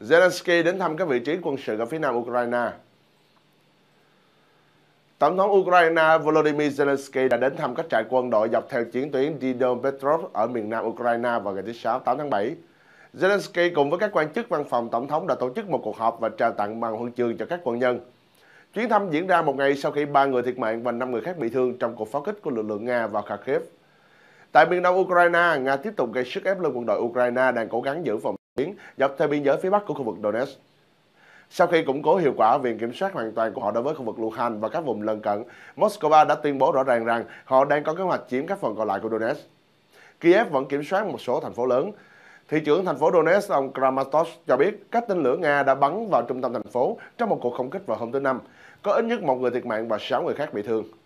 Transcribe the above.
Zelensky đến thăm các vị trí quân sự ở phía nam Ukraine. Tổng thống Ukraine Volodymyr Zelensky đã đến thăm các trại quân đội dọc theo chiến tuyến Dnipropetrovsk ở miền nam Ukraine vào ngày thứ Sáu 8 tháng 7. Zelensky cùng với các quan chức văn phòng tổng thống đã tổ chức một cuộc họp và trao tặng bằng huân chương cho các quân nhân. Chuyến thăm diễn ra một ngày sau khi ba người thiệt mạng và năm người khác bị thương trong cuộc pháo kích của lực lượng Nga vào Kharkiv. Tại miền đông Ukraine, Nga tiếp tục gây sức ép lên quân đội Ukraine đang cố gắng giữ phòng. Tiến dọc theo biên giới phía bắc của khu vực Donetsk. Sau khi củng cố hiệu quả viện kiểm soát hoàn toàn của họ đối với khu vực Luhansk và các vùng lân cận, Moscow đã tuyên bố rõ ràng rằng họ đang có kế hoạch chiếm các phần còn lại của Donetsk. Kiev vẫn kiểm soát một số thành phố lớn. Thị trưởng thành phố Donetsk ông Kramatorsk cho biết các tên lửa Nga đã bắn vào trung tâm thành phố trong một cuộc không kích vào hôm thứ Năm, có ít nhất một người thiệt mạng và 6 người khác bị thương.